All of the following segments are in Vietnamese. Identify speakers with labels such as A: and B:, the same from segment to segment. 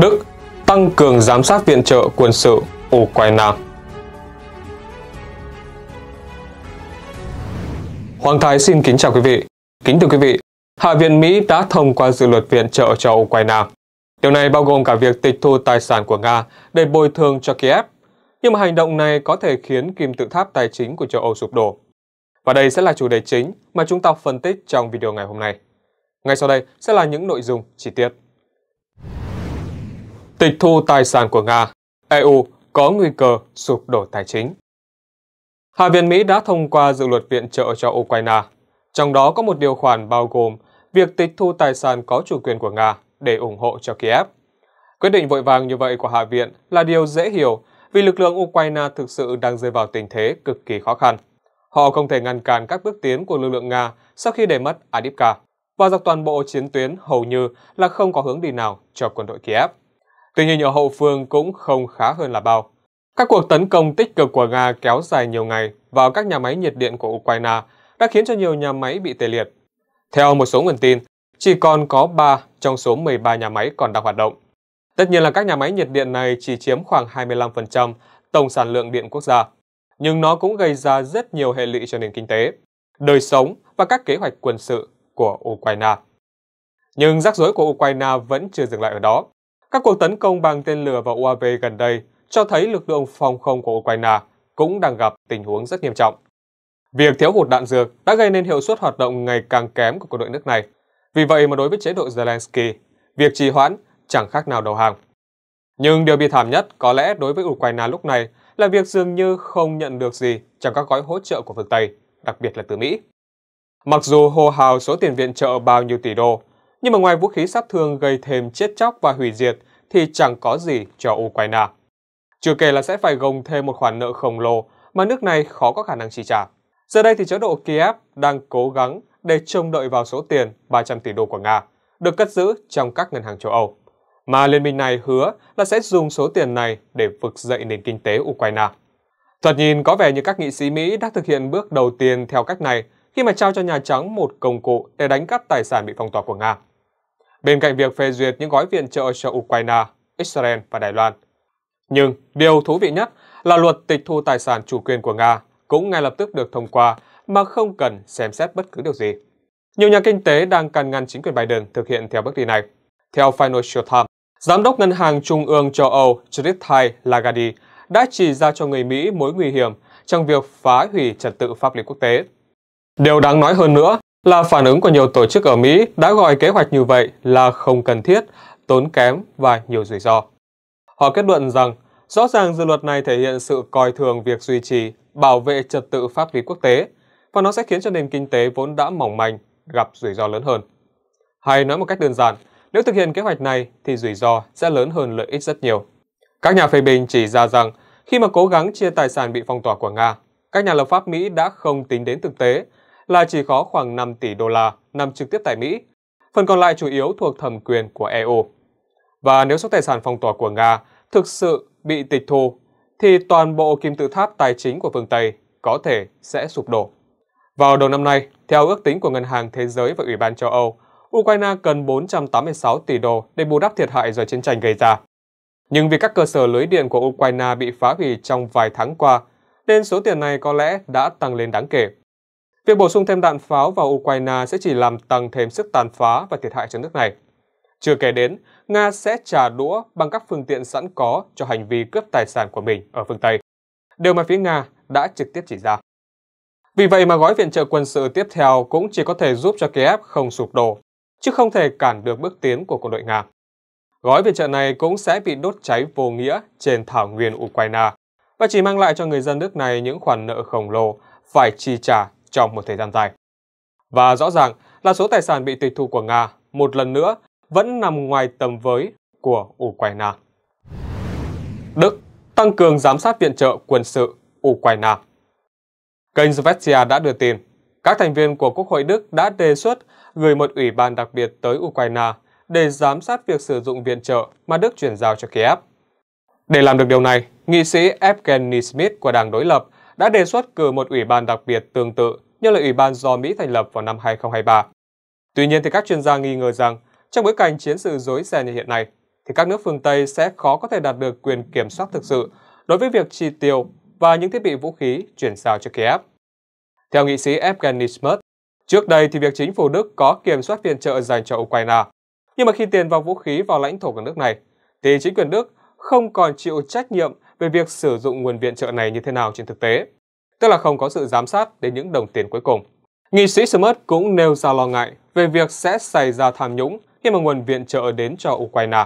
A: Đức tăng cường giám sát viện trợ quân sự Ukraine. Hoàng Thái xin kính chào quý vị. Kính thưa quý vị, Hạ viện Mỹ đã thông qua dự luật viện trợ cho Ukraine. Điều này bao gồm cả việc tịch thu tài sản của Nga để bồi thường cho Kiev, nhưng mà hành động này có thể khiến kim tự tháp tài chính của châu Âu sụp đổ. Và đây sẽ là chủ đề chính mà chúng ta phân tích trong video ngày hôm nay. Ngay sau đây sẽ là những nội dung chi tiết. Tịch thu tài sản của Nga, EU có nguy cơ sụp đổ tài chính. Hạ viện Mỹ đã thông qua dự luật viện trợ cho Ukraine, trong đó có một điều khoản bao gồm việc tịch thu tài sản có chủ quyền của Nga để ủng hộ cho Kiev. Quyết định vội vàng như vậy của Hạ viện là điều dễ hiểu vì lực lượng Ukraine thực sự đang rơi vào tình thế cực kỳ khó khăn. Họ không thể ngăn cản các bước tiến của lực lượng Nga sau khi để mất Adipka, và dọc toàn bộ chiến tuyến hầu như là không có hướng đi nào cho quân đội Kiev. Tuy nhiên, ở hậu phương cũng không khá hơn là bao. Các cuộc tấn công tích cực của Nga kéo dài nhiều ngày vào các nhà máy nhiệt điện của Ukraine đã khiến cho nhiều nhà máy bị tê liệt. Theo một số nguồn tin, chỉ còn có 3 trong số 13 nhà máy còn đang hoạt động. Tất nhiên là các nhà máy nhiệt điện này chỉ chiếm khoảng 25% tổng sản lượng điện quốc gia, nhưng nó cũng gây ra rất nhiều hệ lụy cho nền kinh tế, đời sống và các kế hoạch quân sự của Ukraine. Nhưng rắc rối của Ukraine vẫn chưa dừng lại ở đó. Các cuộc tấn công bằng tên lửa và UAV gần đây cho thấy lực lượng phòng không của Ukraine cũng đang gặp tình huống rất nghiêm trọng. Việc thiếu hụt đạn dược đã gây nên hiệu suất hoạt động ngày càng kém của quân đội nước này. Vì vậy mà đối với chế độ Zelensky, việc trì hoãn chẳng khác nào đầu hàng. Nhưng điều bi thảm nhất có lẽ đối với Ukraine lúc này là việc dường như không nhận được gì trong các gói hỗ trợ của phương Tây, đặc biệt là từ Mỹ. Mặc dù hô hào số tiền viện trợ bao nhiêu tỷ đô, nhưng mà ngoài vũ khí sát thương gây thêm chết chóc và hủy diệt thì chẳng có gì cho Ukraine. Chưa kể là sẽ phải gồng thêm một khoản nợ khổng lồ mà nước này khó có khả năng chi trả. Giờ đây thì chế độ Kiev đang cố gắng để trông đợi vào số tiền 300 tỷ đô của Nga được cất giữ trong các ngân hàng châu Âu. Mà liên minh này hứa là sẽ dùng số tiền này để vực dậy nền kinh tế Ukraine. Thật nhìn có vẻ như các nghị sĩ Mỹ đã thực hiện bước đầu tiên theo cách này khi mà trao cho Nhà Trắng một công cụ để đánh cắp tài sản bị phong tỏa của Nga bên cạnh việc phê duyệt những gói viện trợ cho Ukraine, Israel và Đài Loan. Nhưng điều thú vị nhất là luật tịch thu tài sản chủ quyền của Nga cũng ngay lập tức được thông qua mà không cần xem xét bất cứ điều gì. Nhiều nhà kinh tế đang can ngăn chính quyền Biden thực hiện theo bước đi này. Theo Financial Times, Giám đốc Ngân hàng Trung ương châu Âu Trithai Lagarde đã chỉ ra cho người Mỹ mối nguy hiểm trong việc phá hủy trật tự pháp lý quốc tế. Điều đáng nói hơn nữa là phản ứng của nhiều tổ chức ở Mỹ đã gọi kế hoạch như vậy là không cần thiết, tốn kém và nhiều rủi ro. Họ kết luận rằng rõ ràng dự luật này thể hiện sự coi thường việc duy trì, bảo vệ trật tự pháp lý quốc tế và nó sẽ khiến cho nền kinh tế vốn đã mỏng manh gặp rủi ro lớn hơn. Hay nói một cách đơn giản, nếu thực hiện kế hoạch này thì rủi ro sẽ lớn hơn lợi ích rất nhiều. Các nhà phê bình chỉ ra rằng khi mà cố gắng chia tài sản bị phong tỏa của Nga, các nhà lập pháp Mỹ đã không tính đến thực tế là chỉ có khoảng 5 tỷ đô la nằm trực tiếp tại Mỹ, phần còn lại chủ yếu thuộc thẩm quyền của EU. Và nếu số tài sản phong tỏa của Nga thực sự bị tịch thu, thì toàn bộ kim tự tháp tài chính của phương Tây có thể sẽ sụp đổ. Vào đầu năm nay, theo ước tính của Ngân hàng Thế giới và Ủy ban châu Âu, Ukraine cần 486 tỷ đô để bù đắp thiệt hại do chiến tranh gây ra. Nhưng vì các cơ sở lưới điện của Ukraine bị phá hủy trong vài tháng qua, nên số tiền này có lẽ đã tăng lên đáng kể. Việc bổ sung thêm đạn pháo vào Ukraine sẽ chỉ làm tăng thêm sức tàn phá và thiệt hại cho nước này. Chưa kể đến, Nga sẽ trả đũa bằng các phương tiện sẵn có cho hành vi cướp tài sản của mình ở phương Tây, điều mà phía Nga đã trực tiếp chỉ ra. Vì vậy mà gói viện trợ quân sự tiếp theo cũng chỉ có thể giúp cho Kiev không sụp đổ, chứ không thể cản được bước tiến của quân đội Nga. Gói viện trợ này cũng sẽ bị đốt cháy vô nghĩa trên thảo nguyên Ukraine và chỉ mang lại cho người dân nước này những khoản nợ khổng lồ phải chi trả trong một thời gian dài. Và rõ ràng là số tài sản bị tịch thu của Nga một lần nữa vẫn nằm ngoài tầm với của Ukraine. Đức tăng cường giám sát viện trợ quân sự Ukraine Kênh Svestia đã đưa tin, các thành viên của Quốc hội Đức đã đề xuất gửi một ủy ban đặc biệt tới Ukraine để giám sát việc sử dụng viện trợ mà Đức chuyển giao cho Kiev. Để làm được điều này, nghị sĩ Evgeny Smith của đảng đối lập đã đề xuất cử một ủy ban đặc biệt tương tự như là ủy ban do Mỹ thành lập vào năm 2023. Tuy nhiên thì các chuyên gia nghi ngờ rằng trong bối cảnh chiến sự rối ren như hiện nay thì các nước phương Tây sẽ khó có thể đạt được quyền kiểm soát thực sự đối với việc chi tiêu và những thiết bị vũ khí chuyển giao cho Kiev. Theo nghị sĩ Evgeny Smuts, trước đây thì việc chính phủ Đức có kiểm soát viện trợ dành cho Ukraine, nhưng mà khi tiền vào vũ khí vào lãnh thổ của nước này, thì chính quyền Đức không còn chịu trách nhiệm về việc sử dụng nguồn viện trợ này như thế nào trên thực tế, tức là không có sự giám sát đến những đồng tiền cuối cùng. Nghị sĩ Smith cũng nêu ra lo ngại về việc sẽ xảy ra tham nhũng khi mà nguồn viện trợ đến cho Ukraine.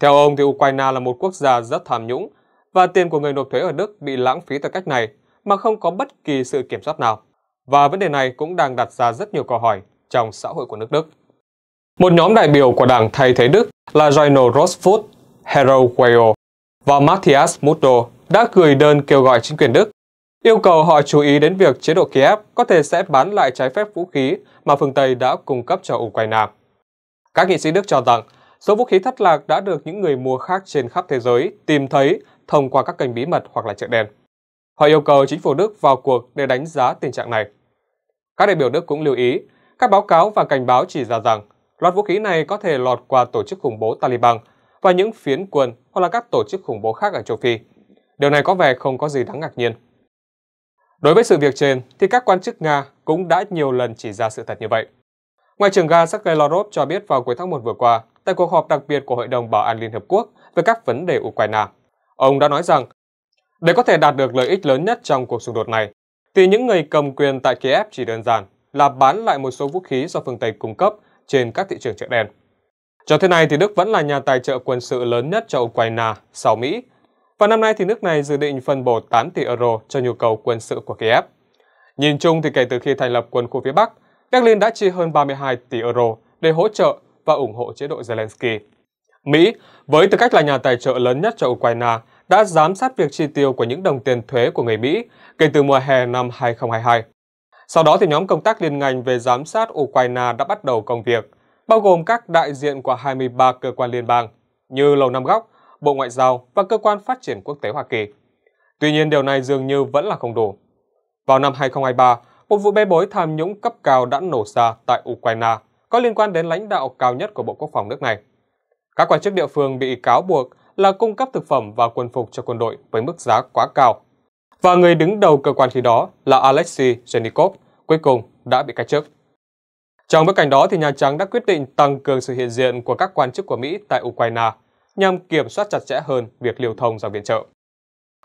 A: Theo ông thì Ukraine là một quốc gia rất tham nhũng và tiền của người nộp thuế ở Đức bị lãng phí theo cách này mà không có bất kỳ sự kiểm soát nào. Và vấn đề này cũng đang đặt ra rất nhiều câu hỏi trong xã hội của nước Đức. Một nhóm đại biểu của đảng thay thế Đức là Rhino Rosford, Harold Quayle và Matthias Mutto đã gửi đơn kêu gọi chính quyền Đức, yêu cầu họ chú ý đến việc chế độ Kiev có thể sẽ bán lại trái phép vũ khí mà phương Tây đã cung cấp cho Ukraine. Các nghị sĩ Đức cho rằng số vũ khí thất lạc đã được những người mua khác trên khắp thế giới tìm thấy thông qua các kênh bí mật hoặc là chợ đen. Họ yêu cầu chính phủ Đức vào cuộc để đánh giá tình trạng này. Các đại biểu Đức cũng lưu ý, các báo cáo và cảnh báo chỉ ra rằng loạt vũ khí này có thể lọt qua tổ chức khủng bố Taliban – và những phiến quân hoặc là các tổ chức khủng bố khác ở châu Phi. Điều này có vẻ không có gì đáng ngạc nhiên. Đối với sự việc trên thì các quan chức Nga cũng đã nhiều lần chỉ ra sự thật như vậy. Ngoại trưởng Nga Sergei Lavrov cho biết vào cuối tháng 1 vừa qua tại cuộc họp đặc biệt của Hội đồng Bảo an Liên Hợp Quốc về các vấn đề Ukraine. Ông đã nói rằng để có thể đạt được lợi ích lớn nhất trong cuộc xung đột này thì những người cầm quyền tại Kiev chỉ đơn giản là bán lại một số vũ khí do phương Tây cung cấp trên các thị trường chợ đen. Cho thế này thì Đức vẫn là nhà tài trợ quân sự lớn nhất cho Ukraine sau Mỹ. Và năm nay thì nước này dự định phân bổ 8 tỷ euro cho nhu cầu quân sự của Kiev. Nhìn chung thì kể từ khi thành lập quân khu phía Bắc, Berlin đã chi hơn 32 tỷ euro để hỗ trợ và ủng hộ chế độ Zelensky. Mỹ, với tư cách là nhà tài trợ lớn nhất cho Ukraine, đã giám sát việc chi tiêu của những đồng tiền thuế của người Mỹ kể từ mùa hè năm 2022. Sau đó thì nhóm công tác liên ngành về giám sát Ukraine đã bắt đầu công việc bao gồm các đại diện của 23 cơ quan liên bang như Lầu Năm Góc, Bộ Ngoại giao và Cơ quan Phát triển Quốc tế Hoa Kỳ. Tuy nhiên, điều này dường như vẫn là không đủ. Vào năm 2023, một vụ bê bối tham nhũng cấp cao đã nổ ra tại Ukraine có liên quan đến lãnh đạo cao nhất của Bộ Quốc phòng nước này. Các quan chức địa phương bị cáo buộc là cung cấp thực phẩm và quân phục cho quân đội với mức giá quá cao. Và người đứng đầu cơ quan khi đó là Alexei Zhenikov cuối cùng đã bị cách chức. Trong bối cảnh đó, thì Nhà Trắng đã quyết định tăng cường sự hiện diện của các quan chức của Mỹ tại Ukraine nhằm kiểm soát chặt chẽ hơn việc lưu thông dòng viện trợ.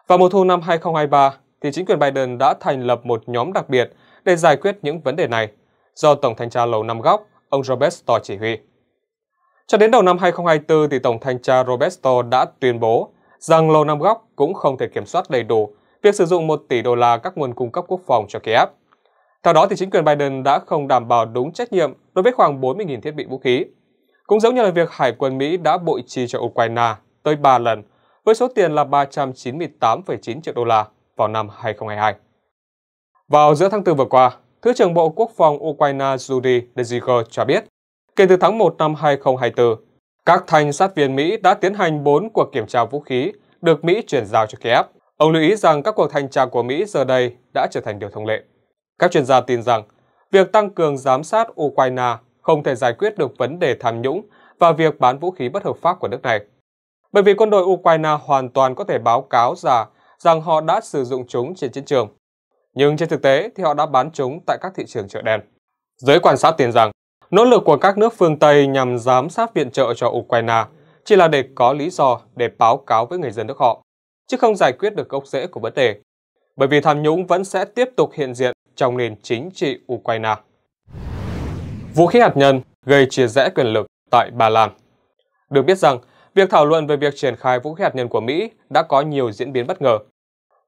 A: Vào mùa thu năm 2023, thì chính quyền Biden đã thành lập một nhóm đặc biệt để giải quyết những vấn đề này do Tổng thanh tra Lầu Năm Góc, ông Robert Storr chỉ huy. Cho đến đầu năm 2024, thì Tổng thanh tra Robert Storr đã tuyên bố rằng Lầu Năm Góc cũng không thể kiểm soát đầy đủ việc sử dụng 1 tỷ đô la các nguồn cung cấp quốc phòng cho Kiev theo đó, thì chính quyền Biden đã không đảm bảo đúng trách nhiệm đối với khoảng 40.000 thiết bị vũ khí. Cũng giống như là việc Hải quân Mỹ đã bội chi cho Ukraine tới 3 lần, với số tiền là 398,9 triệu đô la vào năm 2022. Vào giữa tháng 4 vừa qua, Thứ trưởng Bộ Quốc phòng Ukraine Yuri Dezhigel cho biết, kể từ tháng 1 năm 2024, các thanh sát viên Mỹ đã tiến hành 4 cuộc kiểm tra vũ khí được Mỹ chuyển giao cho Kiev. Ông lưu ý rằng các cuộc thanh tra của Mỹ giờ đây đã trở thành điều thông lệ. Các chuyên gia tin rằng, việc tăng cường giám sát Ukraine không thể giải quyết được vấn đề tham nhũng và việc bán vũ khí bất hợp pháp của nước này. Bởi vì quân đội Ukraine hoàn toàn có thể báo cáo ra rằng họ đã sử dụng chúng trên chiến trường. Nhưng trên thực tế thì họ đã bán chúng tại các thị trường chợ đen. Giới quan sát tin rằng, nỗ lực của các nước phương Tây nhằm giám sát viện trợ cho Ukraine chỉ là để có lý do để báo cáo với người dân nước họ, chứ không giải quyết được gốc rễ của vấn đề. Bởi vì tham nhũng vẫn sẽ tiếp tục hiện diện trong nền chính trị Ukraine. Vũ khí hạt nhân gây chia rẽ quyền lực tại Ba Lan Được biết rằng, việc thảo luận về việc triển khai vũ khí hạt nhân của Mỹ đã có nhiều diễn biến bất ngờ.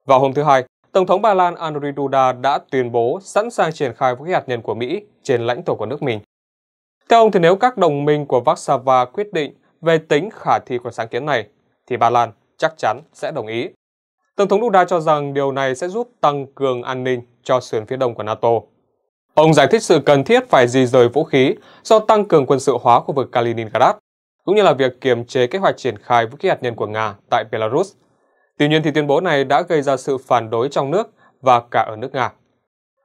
A: Vào hôm thứ Hai, Tổng thống Ba Lan Andrzej Duda đã tuyên bố sẵn sàng triển khai vũ khí hạt nhân của Mỹ trên lãnh thổ của nước mình. Theo ông thì nếu các đồng minh của Warsaw quyết định về tính khả thi của sáng kiến này, thì Ba Lan chắc chắn sẽ đồng ý. Tổng thống Duda cho rằng điều này sẽ giúp tăng cường an ninh cho sườn phía đông của NATO. Ông giải thích sự cần thiết phải di rời vũ khí do tăng cường quân sự hóa khu vực Kaliningrad, cũng như là việc kiềm chế kế hoạch triển khai vũ khí hạt nhân của Nga tại Belarus. Tuy nhiên thì tuyên bố này đã gây ra sự phản đối trong nước và cả ở nước Nga.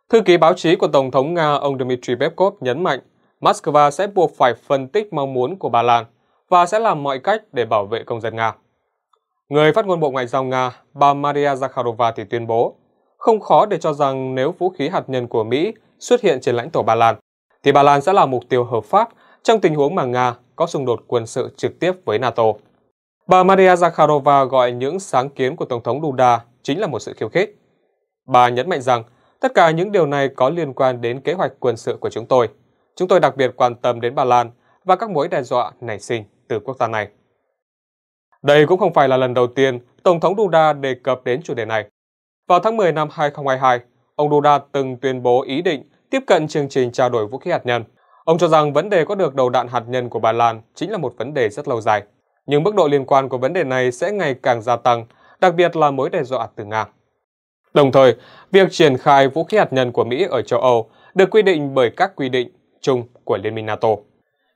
A: Thư ký báo chí của Tổng thống Nga ông Dmitry Peskov nhấn mạnh Moscow sẽ buộc phải phân tích mong muốn của Ba Lan và sẽ làm mọi cách để bảo vệ công dân Nga. Người phát ngôn Bộ Ngoại giao Nga, bà Maria Zakharova thì tuyên bố, không khó để cho rằng nếu vũ khí hạt nhân của Mỹ xuất hiện trên lãnh thổ Ba Lan, thì Ba Lan sẽ là mục tiêu hợp pháp trong tình huống mà Nga có xung đột quân sự trực tiếp với NATO. Bà Maria Zakharova gọi những sáng kiến của Tổng thống Duda chính là một sự khiêu khích. Bà nhấn mạnh rằng tất cả những điều này có liên quan đến kế hoạch quân sự của chúng tôi. Chúng tôi đặc biệt quan tâm đến Ba Lan và các mối đe dọa nảy sinh từ quốc gia này. Đây cũng không phải là lần đầu tiên Tổng thống Duda đề cập đến chủ đề này. Vào tháng 10 năm 2022, ông Duda từng tuyên bố ý định tiếp cận chương trình trao đổi vũ khí hạt nhân. Ông cho rằng vấn đề có được đầu đạn hạt nhân của Ba Lan chính là một vấn đề rất lâu dài. Nhưng mức độ liên quan của vấn đề này sẽ ngày càng gia tăng, đặc biệt là mối đe dọa từ Nga. Đồng thời, việc triển khai vũ khí hạt nhân của Mỹ ở châu Âu được quy định bởi các quy định chung của Liên minh NATO.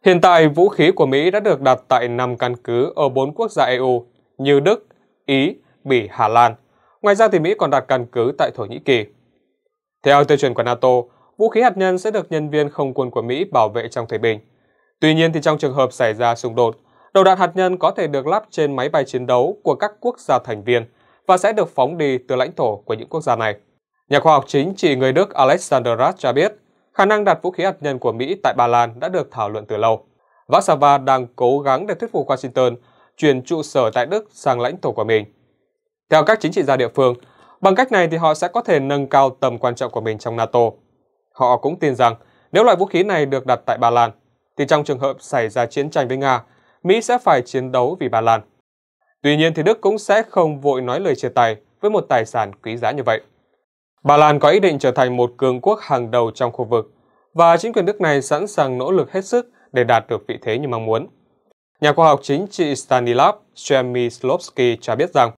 A: Hiện tại, vũ khí của Mỹ đã được đặt tại 5 căn cứ ở 4 quốc gia EU như Đức, Ý, Bỉ, Hà Lan. Ngoài ra thì Mỹ còn đặt căn cứ tại Thổ Nhĩ Kỳ. Theo tiêu chuẩn của NATO, vũ khí hạt nhân sẽ được nhân viên không quân của Mỹ bảo vệ trong thời bình. Tuy nhiên thì trong trường hợp xảy ra xung đột, đầu đạn hạt nhân có thể được lắp trên máy bay chiến đấu của các quốc gia thành viên và sẽ được phóng đi từ lãnh thổ của những quốc gia này. Nhà khoa học chính trị người Đức Alexander Rath cho biết, khả năng đặt vũ khí hạt nhân của Mỹ tại Ba Lan đã được thảo luận từ lâu. Warsaw đang cố gắng để thuyết phục Washington chuyển trụ sở tại Đức sang lãnh thổ của mình. Theo các chính trị gia địa phương, bằng cách này thì họ sẽ có thể nâng cao tầm quan trọng của mình trong NATO. Họ cũng tin rằng nếu loại vũ khí này được đặt tại Ba Lan, thì trong trường hợp xảy ra chiến tranh với Nga, Mỹ sẽ phải chiến đấu vì Ba Lan. Tuy nhiên thì Đức cũng sẽ không vội nói lời chia tay với một tài sản quý giá như vậy. Ba Lan có ý định trở thành một cường quốc hàng đầu trong khu vực, và chính quyền nước này sẵn sàng nỗ lực hết sức để đạt được vị thế như mong muốn. Nhà khoa học chính trị Stanislav Chemyslovsky cho biết rằng,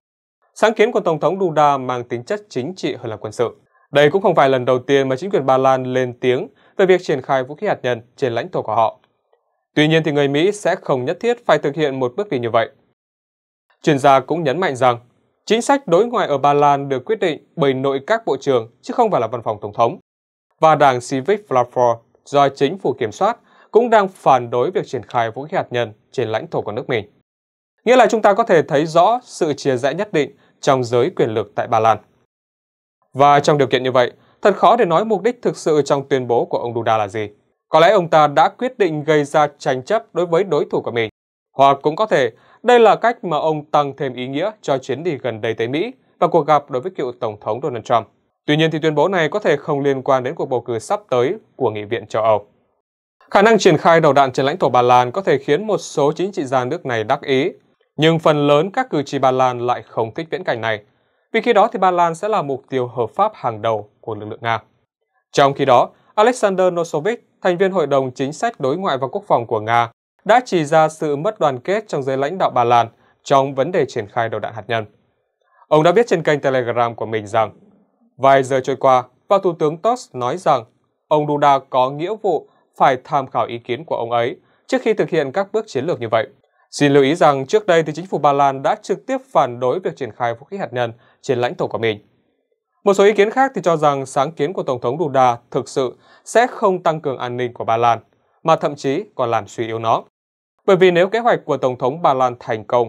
A: sáng kiến của Tổng thống Duda mang tính chất chính trị hơn là quân sự. Đây cũng không phải lần đầu tiên mà chính quyền Ba Lan lên tiếng về việc triển khai vũ khí hạt nhân trên lãnh thổ của họ. Tuy nhiên thì người Mỹ sẽ không nhất thiết phải thực hiện một bước đi như vậy. Chuyên gia cũng nhấn mạnh rằng Chính sách đối ngoại ở Ba Lan được quyết định bởi nội các bộ trưởng chứ không phải là văn phòng tổng thống. Và đảng Civic Platform do chính phủ kiểm soát cũng đang phản đối việc triển khai vũ khí hạt nhân trên lãnh thổ của nước mình. Nghĩa là chúng ta có thể thấy rõ sự chia rẽ nhất định trong giới quyền lực tại Ba Lan. Và trong điều kiện như vậy, thật khó để nói mục đích thực sự trong tuyên bố của ông Duda là gì. Có lẽ ông ta đã quyết định gây ra tranh chấp đối với đối thủ của mình, hoặc cũng có thể đây là cách mà ông tăng thêm ý nghĩa cho chuyến đi gần đây tới Mỹ và cuộc gặp đối với cựu Tổng thống Donald Trump. Tuy nhiên thì tuyên bố này có thể không liên quan đến cuộc bầu cử sắp tới của Nghị viện châu Âu. Khả năng triển khai đầu đạn trên lãnh thổ Ba Lan có thể khiến một số chính trị gia nước này đắc ý, nhưng phần lớn các cử tri Ba Lan lại không thích viễn cảnh này, vì khi đó thì Ba Lan sẽ là mục tiêu hợp pháp hàng đầu của lực lượng Nga. Trong khi đó, Alexander Nosovich, thành viên Hội đồng Chính sách Đối ngoại và Quốc phòng của Nga, đã chỉ ra sự mất đoàn kết trong giới lãnh đạo Ba Lan trong vấn đề triển khai đầu đạn hạt nhân. Ông đã viết trên kênh Telegram của mình rằng, vài giờ trôi qua, và Thủ tướng Tos nói rằng ông Duda có nghĩa vụ phải tham khảo ý kiến của ông ấy trước khi thực hiện các bước chiến lược như vậy. Xin lưu ý rằng trước đây thì chính phủ Ba Lan đã trực tiếp phản đối việc triển khai vũ khí hạt nhân trên lãnh thổ của mình. Một số ý kiến khác thì cho rằng sáng kiến của Tổng thống Duda thực sự sẽ không tăng cường an ninh của Ba Lan, mà thậm chí còn làm suy yếu nó bởi vì nếu kế hoạch của Tổng thống Ba Lan thành công,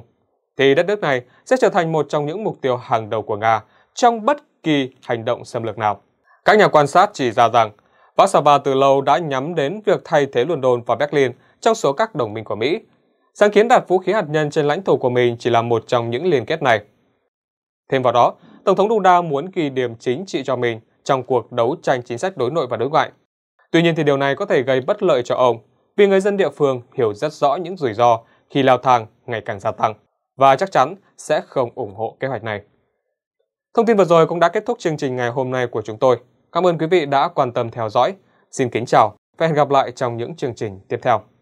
A: thì đất nước này sẽ trở thành một trong những mục tiêu hàng đầu của Nga trong bất kỳ hành động xâm lược nào. Các nhà quan sát chỉ ra rằng, Warsaw từ lâu đã nhắm đến việc thay thế London và Berlin trong số các đồng minh của Mỹ. Sáng kiến đặt vũ khí hạt nhân trên lãnh thổ của mình chỉ là một trong những liên kết này. Thêm vào đó, Tổng thống Duda muốn ghi điểm chính trị cho mình trong cuộc đấu tranh chính sách đối nội và đối ngoại. Tuy nhiên thì điều này có thể gây bất lợi cho ông vì người dân địa phương hiểu rất rõ những rủi ro khi leo thang ngày càng gia tăng và chắc chắn sẽ không ủng hộ kế hoạch này. Thông tin vừa rồi cũng đã kết thúc chương trình ngày hôm nay của chúng tôi. Cảm ơn quý vị đã quan tâm theo dõi. Xin kính chào và hẹn gặp lại trong những chương trình tiếp theo.